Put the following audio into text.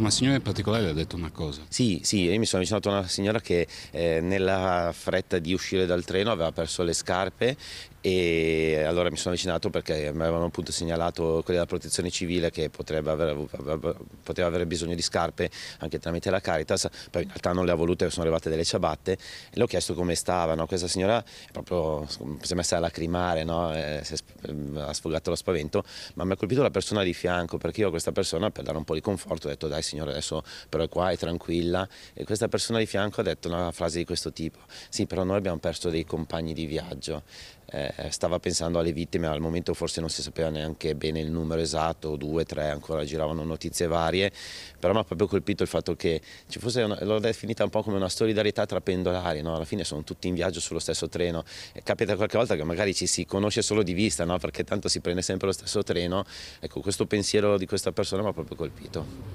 una signora in particolare le ha detto una cosa. Sì, sì, io mi sono avvicinato a una signora che eh, nella fretta di uscire dal treno aveva perso le scarpe e allora mi sono avvicinato perché mi avevano appunto segnalato quelli della protezione civile che potrebbe aver, poteva avere bisogno di scarpe anche tramite la Caritas, poi in realtà non le ha volute, sono arrivate delle ciabatte e le ho chiesto come stavano, questa signora proprio si è messa a lacrimare, no? è, ehm, ha sfogato lo spavento, ma mi ha colpito la persona di fianco perché io a questa persona per dare un po' di conforto ho detto dai signora adesso però è qua, è tranquilla e questa persona di fianco ha detto una frase di questo tipo, sì però noi abbiamo perso dei compagni di viaggio. Eh, eh, stava pensando alle vittime, al momento forse non si sapeva neanche bene il numero esatto, due, tre, ancora giravano notizie varie, però mi ha proprio colpito il fatto che ci fosse, l'ho definita un po' come una solidarietà tra pendolari, no? alla fine sono tutti in viaggio sullo stesso treno, e capita qualche volta che magari ci si conosce solo di vista, no? perché tanto si prende sempre lo stesso treno, ecco questo pensiero di questa persona mi ha proprio colpito.